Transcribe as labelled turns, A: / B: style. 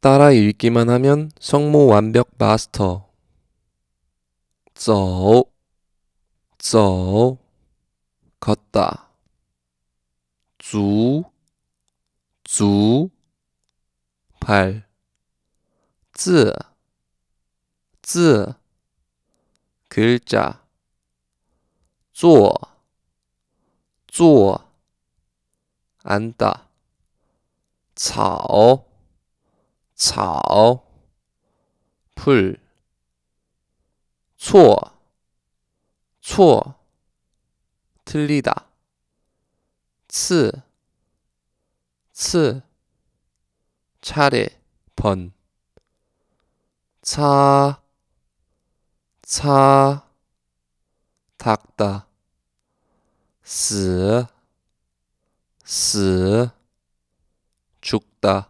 A: 따라 읽기만 하면 성모 완벽 마스터. 쩌, 쩌, 걷다. 주, 주, 발. 쯔, 쯔, 글자. 쪼, 쪼, 앉다. 草 草，풀，错，错，틀리 다， 次，次，차례 번， 차， 차， 닦 다， 死，死，죽 다。